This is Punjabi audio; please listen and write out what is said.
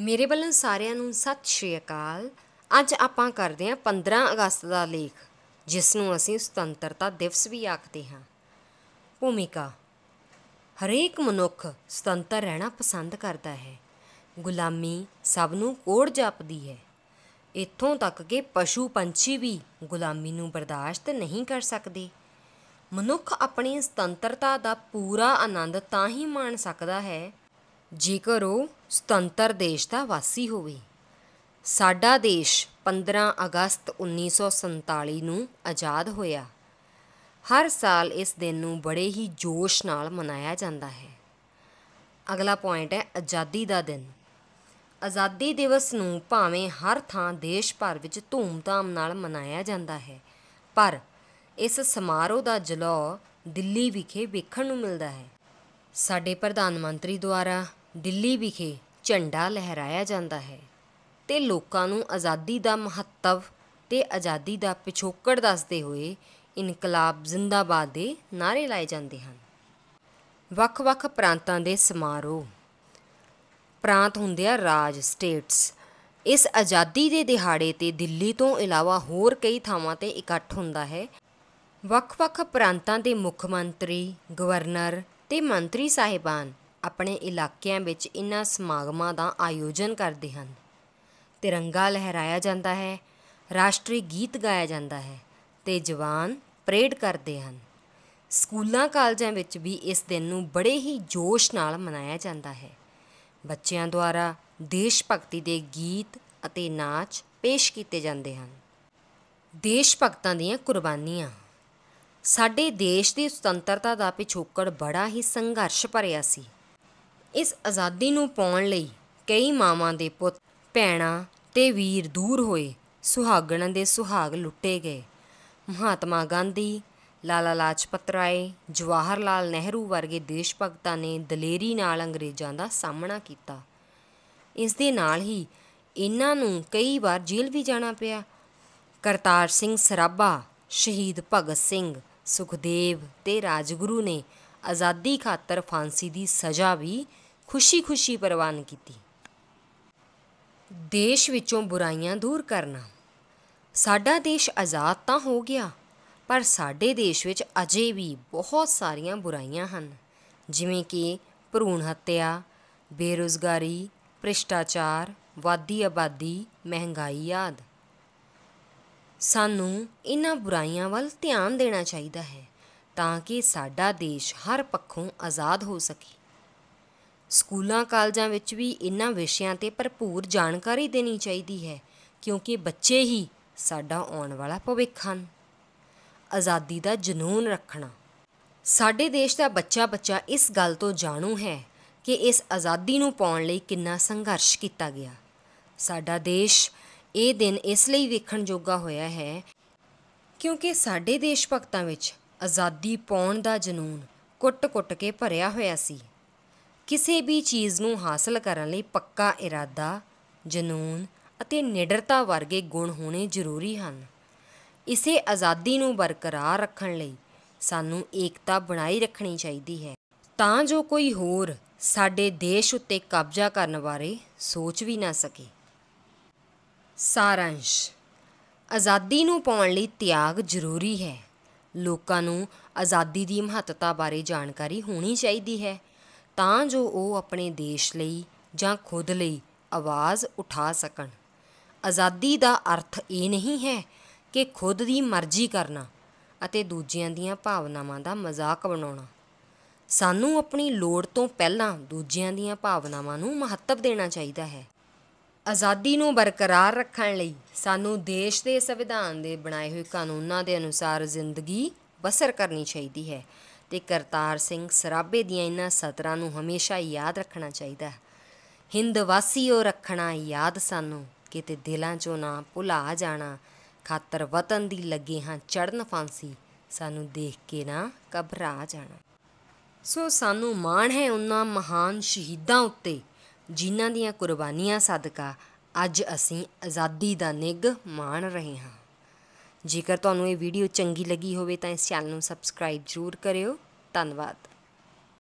ਮੇਰੇ ਵੱਲੋਂ ਸਾਰਿਆਂ ਨੂੰ ਸਤਿ ਸ਼੍ਰੀ ਅਕਾਲ ਅੱਜ ਆਪਾਂ ਕਰਦੇ ਹਾਂ 15 ਅਗਸਤ ਦਾ ਲੇਖ ਜਿਸ ਨੂੰ ਅਸੀਂ ਸੁਤੰਤਰਤਾ ਦਿਵਸ ਵੀ ਆਖਦੇ ਹਾਂ ਭੂਮਿਕਾ ਹਰੇਕ ਮਨੁੱਖ ਸੁਤੰਤਰ ਰਹਿਣਾ ਪਸੰਦ ਕਰਦਾ ਹੈ ਗੁਲਾਮੀ ਸਭ ਨੂੰ ਕੋੜ ਜਾਪਦੀ ਹੈ ਇੱਥੋਂ ਤੱਕ ਕਿ ਪਸ਼ੂ ਪੰਛੀ ਵੀ ਗੁਲਾਮੀ ਨੂੰ ਬਰਦਾਸ਼ਤ ਨਹੀਂ ਕਰ ਸਕਦੇ ਮਨੁੱਖ ਆਪਣੀ ਸੁਤੰਤਰਤਾ ਦਾ ਪੂਰਾ ਆਨੰਦ ਤਾਂ ਹੀ ਮਾਣ ਸਕਦਾ ਹੈ ਜੇਕਰ ਉਹ ਸੁਤੰਤਰ ਦੇਸ਼ ਦਾ ਵਾਸੀ ਹੋਵੇ ਸਾਡਾ ਦੇਸ਼ 15 ਅਗਸਤ 1947 ਨੂੰ ਆਜ਼ਾਦ ਹੋਇਆ ਹਰ ਸਾਲ ਇਸ ਦਿਨ ਨੂੰ ਬੜੇ ਹੀ ਜੋਸ਼ ਨਾਲ ਮਨਾਇਆ ਜਾਂਦਾ ਹੈ ਅਗਲਾ ਪੁਆਇੰਟ ਹੈ ਆਜ਼ਾਦੀ ਦਾ ਦਿਨ ਆਜ਼ਾਦੀ ਦਿਵਸ ਨੂੰ ਭਾਵੇਂ ਹਰ ਥਾਂ ਦੇਸ਼ ਭਰ ਵਿੱਚ ਧੂਮਧਾਮ ਨਾਲ ਮਨਾਇਆ ਜਾਂਦਾ ਹੈ ਪਰ ਇਸ ਸਮਾਰੋਹ ਦਾ ਜਲੌ ਦਿੱਲੀ ਵਿਖੇ ਵੇਖਣ ਨੂੰ ਮਿਲਦਾ ਹੈ ਸਾਡੇ ਪ੍ਰਧਾਨ ਮੰਤਰੀ ਦੁਆਰਾ ਦਿੱਲੀ ਵਿਖੇ ਝੰਡਾ ਲਹਿਰਾਇਆ ਜਾਂਦਾ ਹੈ ਤੇ ਲੋਕਾਂ ਨੂੰ ਆਜ਼ਾਦੀ ਦਾ ਮਹੱਤਵ ਤੇ ਆਜ਼ਾਦੀ ਦਾ ਪਿਛੋਕੜ ਦੱਸਦੇ ਹੋਏ ਇਨਕਲਾਬ ਜ਼ਿੰਦਾਬਾਦ ਦੇ ਨਾਰੇ ਲਾਏ ਜਾਂਦੇ ਹਨ ਵੱਖ-ਵੱਖ ਪ੍ਰਾਂਤਾਂ ਦੇ ਸਮਾਰੋਹ ਪ੍ਰਾਂਤ ਹੁੰਦੇ ਆ ਰਾਜ ਸਟੇਟਸ ਇਸ ਆਜ਼ਾਦੀ ਦੇ ਦਿਹਾੜੇ ਤੇ ਦਿੱਲੀ ਤੋਂ ਇਲਾਵਾ ਹੋਰ ਕਈ ਥਾਵਾਂ ਤੇ ਇਕੱਠ ਹੁੰਦਾ ਹੈ ਵੱਖ-ਵੱਖ ਪ੍ਰਾਂਤਾਂ ਦੇ ਮੁੱਖ ਮੰਤਰੀ ਗਵਰਨਰ ਤੇ ਮੰਤਰੀ ਸਾਹਿਬਾਨ ਆਪਣੇ ਇਲਾਕਿਆਂ ਵਿੱਚ ਇਨ੍ਹਾਂ ਸਮਾਗਮਾਂ ਦਾ ਆਯੋਜਨ ਕਰਦੇ ਹਨ ਤਿਰੰਗਾ ਲਹਿਰਾਇਆ ਜਾਂਦਾ ਹੈ ਰਾਸ਼ਟਰੀ ਗੀਤ ਗਾਇਆ ਜਾਂਦਾ ਹੈ ਤੇ ਜਵਾਨ ਪਰੇਡ ਕਰਦੇ ਹਨ ਸਕੂਲਾਂ ਕਾਲਜਾਂ ਵਿੱਚ ਵੀ ਇਸ ਦਿਨ ਨੂੰ ਬੜੇ ਹੀ ਜੋਸ਼ ਨਾਲ ਮਨਾਇਆ ਜਾਂਦਾ ਹੈ ਬੱਚਿਆਂ ਦੁਆਰਾ ਦੇਸ਼ ਭਗਤੀ ਦੇ ਗੀਤ ਅਤੇ ਨਾਚ ਪੇਸ਼ ਕੀਤੇ ਜਾਂਦੇ ਹਨ ਦੇਸ਼ ਭਗਤਾਂ ਦੀਆਂ ਕੁਰਬਾਨੀਆਂ ਸਾਡੇ ਦੇਸ਼ ਦੀ ਸੁਤੰਤਰਤਾ ਦਾ ਪਿਛੋਕੜ ਬੜਾ ਹੀ ਸੰਘਰਸ਼ ਭਰਿਆ ਸੀ ਇਸ ਆਜ਼ਾਦੀ ਨੂੰ ਪਾਉਣ ਲਈ ਕਈ ਮਾਵਾਂ ਦੇ ਪੁੱਤ ਭੈਣਾ ਤੇ ਵੀਰ ਦੂਰ ਹੋਏ ਸੁਹਾਗਣਾਂ ਦੇ ਸੁਹਾਗ ਲੁੱਟੇ ਗਏ ਮਹਾਤਮਾ ਗਾਂਧੀ ਲਾਲਾ ਲਾਜਪਤ ਰਾਏ ਜਵਾਹਰ ਲਾਲ ਨਹਿਰੂ ਵਰਗੇ ਦੇਸ਼ ਭਗਤਾਂ ਨੇ ਦਲੇਰੀ ਨਾਲ ਅੰਗਰੇਜ਼ਾਂ ਦਾ ਸਾਹਮਣਾ ਕੀਤਾ ਇਸ ਦੇ ਨਾਲ ਹੀ ਇਹਨਾਂ ਨੂੰ ਕਈ ਵਾਰ ਜੇਲ੍ਹ ਵੀ ਜਾਣਾ ਪਿਆ ਕਰਤਾਰ ਸਿੰਘ ਸਰਾਭਾ ਸ਼ਹੀਦ ਭਗਤ ਸਿੰਘ ਸੁਖਦੇਵ ਤੇ ਰਾਜਗੁਰੂ ਨੇ ਆਜ਼ਾਦੀ ਖਾਤਰ ਫਾਂਸੀ ਦੀ ਸਜ਼ਾ ਵੀ ਖੁਸ਼ੀ-ਖੁਸ਼ੀ ਪ੍ਰਵਾਨ ਕੀਤੀ ਦੇਸ਼ ਵਿੱਚੋਂ ਬੁਰਾਈਆਂ ਦੂਰ ਕਰਨਾ ਸਾਡਾ ਦੇਸ਼ ਆਜ਼ਾਦ ਤਾਂ ਹੋ ਗਿਆ ਪਰ ਸਾਡੇ ਦੇਸ਼ ਵਿੱਚ ਅਜੇ ਵੀ ਬਹੁਤ ਸਾਰੀਆਂ ਬੁਰਾਈਆਂ ਹਨ ਜਿਵੇਂ ਕਿ ਭਰੂਣ ਹੱਤਿਆ ਬੇਰੋਜ਼ਗਾਰੀ ਭ੍ਰਿਸ਼ਟਾਚਾਰ ਵਾਦੀ ਆਬਾਦੀ ਮਹਿੰਗਾਈ ਆਦਿ ਸਾਨੂੰ ਇਹਨਾਂ ਬੁਰਾਈਆਂ ਵੱਲ ਧਿਆਨ ਦੇਣਾ ਚਾਹੀਦਾ ਹੈ ਤਾਂ ਕਿ ਸਾਡਾ ਦੇਸ਼ ਹਰ ਪੱਖੋਂ ਆਜ਼ਾਦ ਹੋ ਸਕੇ ਸਕੂਲਾਂ ਕਾਲਜਾਂ ਵਿੱਚ ਵੀ ਇਨ੍ਹਾਂ ਵਿਸ਼ਿਆਂ ਤੇ ਭਰਪੂਰ ਜਾਣਕਾਰੀ ਦੇਣੀ ਚਾਹੀਦੀ ਹੈ ਕਿਉਂਕਿ ਬੱਚੇ ਹੀ ਸਾਡਾ ਆਉਣ ਵਾਲਾ ਭਵਿੱਖ ਹਨ ਆਜ਼ਾਦੀ ਦਾ ਜਨੂਨ ਰੱਖਣਾ ਸਾਡੇ ਦੇਸ਼ ਦਾ ਬੱਚਾ ਬੱਚਾ ਇਸ ਗੱਲ ਤੋਂ ਜਾਣੂ ਹੈ ਕਿ ਇਸ ਆਜ਼ਾਦੀ ਨੂੰ ਪਾਉਣ ਲਈ ਕਿੰਨਾ ਸੰਘਰਸ਼ ਕੀਤਾ ਗਿਆ ਸਾਡਾ ਦੇਸ਼ ਇਹ ਦਿਨ ਇਸ ਲਈ ਵੇਖਣ ਯੋਗਾ ਹੋਇਆ ਹੈ ਕਿਉਂਕਿ ਸਾਡੇ ਦੇਸ਼ ਭਗਤਾਂ ਵਿੱਚ ਆਜ਼ਾਦੀ ਪਾਉਣ ਦਾ ਜਨੂਨ ਕੁੱਟ-ਕੁੱਟ ਕੇ ਭਰਿਆ ਹੋਇਆ ਸੀ ਕਿਸੇ ਵੀ ਚੀਜ਼ ਨੂੰ ਹਾਸਲ ਕਰਨ ਲਈ ਪੱਕਾ ਇਰਾਦਾ ਜਨੂਨ ਅਤੇ ਨਿਡਰਤਾ ਵਰਗੇ ਗੁਣ ਹੋਣੇ ਜ਼ਰੂਰੀ ਹਨ ਇਸੇ ਆਜ਼ਾਦੀ ਨੂੰ ਬਰਕਰਾਰ ਰੱਖਣ ਲਈ ਸਾਨੂੰ ਏਕਤਾ ਬਣਾਈ ਰੱਖਣੀ ਚਾਹੀਦੀ ਹੈ ਤਾਂ ਜੋ ਕੋਈ ਹੋਰ ਸਾਡੇ ਦੇਸ਼ ਉੱਤੇ ਕਬਜ਼ਾ ਕਰਨ ਬਾਰੇ ਸੋਚ ਵੀ ਨਾ ਸਕੇ ਸਾਰਾਂਸ਼ ਆਜ਼ਾਦੀ ਨੂੰ ਪਾਉਣ ਲਈ ਤਿਆਗ ਜ਼ਰੂਰੀ ਹੈ ਲੋਕਾਂ ਨੂੰ ਆਜ਼ਾਦੀ ਦੀ ਮਹੱਤਤਾ ਬਾਰੇ ਜਾਣਕਾਰੀ ਹੋਣੀ ਚਾਹੀਦੀ ਹੈ ਤਾਂ ਜੋ ਉਹ ਆਪਣੇ ਦੇਸ਼ ਲਈ ਜਾਂ ਖੁਦ ਲਈ ਆਵਾਜ਼ ਉਠਾ ਸਕਣ ਆਜ਼ਾਦੀ ਦਾ ਅਰਥ ਇਹ ਨਹੀਂ ਹੈ ਕਿ ਖੁਦ ਦੀ ਮਰਜ਼ੀ ਕਰਨਾ ਅਤੇ ਦੂਜਿਆਂ ਦੀਆਂ ਭਾਵਨਾਵਾਂ ਦਾ ਮਜ਼ਾਕ ਬਣਾਉਣਾ ਸਾਨੂੰ ਆਪਣੀ ਲੋੜ ਤੋਂ ਪਹਿਲਾਂ ਦੂਜਿਆਂ ਦੀਆਂ ਭਾਵਨਾਵਾਂ ਨੂੰ ਮਹੱਤਵ ਦੇਣਾ ਚਾਹੀਦਾ ਹੈ ਆਜ਼ਾਦੀ ਨੂੰ ਬਰਕਰਾਰ ਰੱਖਣ ਲਈ ਸਾਨੂੰ ਦੇਸ਼ ਦੇ ਸੰਵਿਧਾਨ ਦੇ ਬਣਾਏ ਹੋਏ ਕਾਨੂੰਨਾਂ ਦੇ ਅਨੁਸਾਰ ਜ਼ਿੰਦਗੀ ਬਸਰ ਕਰਨੀ ਚਾਹੀਦੀ ਹੈ ਤੇ ਕਰਤਾਰ ਸਿੰਘ ਸਰਾਬੇ ਦੀਆਂ ਇਹਨਾਂ ਸਤਰਾਂ ਨੂੰ ਹਮੇਸ਼ਾ ਯਾਦ ਰੱਖਣਾ ਚਾਹੀਦਾ ਹੈ ਹਿੰਦ ਵਾਸੀਓ ਰੱਖਣਾ ਯਾਦ ਸਾਨੂੰ ਕਿਤੇ ਦਿਲਾਂ ਚੋਂ ਨਾ ਭੁਲਾ ਜਾਣਾ ਖਾਤਰ ਵਤਨ ਦੀ ਲੱਗੇ ਹਾਂ ਚੜਨ ਫਾਂਸੀ ਸਾਨੂੰ ਦੇਖ ਕੇ ਨਾ ਘਬਰਾ ਜਾਣਾ ਸੋ ਸਾਨੂੰ ਮਾਣ ਹੈ ਉਹਨਾਂ ਮਹਾਨ ਸ਼ਹੀਦਾਂ ਉੱਤੇ ਜਿਨ੍ਹਾਂ ਦੀਆਂ ਕੁਰਬਾਨੀਆਂ ਸਦਕਾ ਅੱਜ ਅਸੀਂ ਆਜ਼ਾਦੀ ਦਾ ਨਿੱਘ ਮਾਣ ਰਹੇ ਹਾਂ ਜੇਕਰ ਤੁਹਾਨੂੰ ਇਹ ਵੀਡੀਓ ਚੰਗੀ ਲੱਗੀ ਹੋਵੇ ਤਾਂ ਇਸ ਚੈਨਲ ਨੂੰ ਸਬਸਕ੍ਰਾਈਬ ਜ਼ਰੂਰ ਕਰਿਓ ਧੰਨਵਾਦ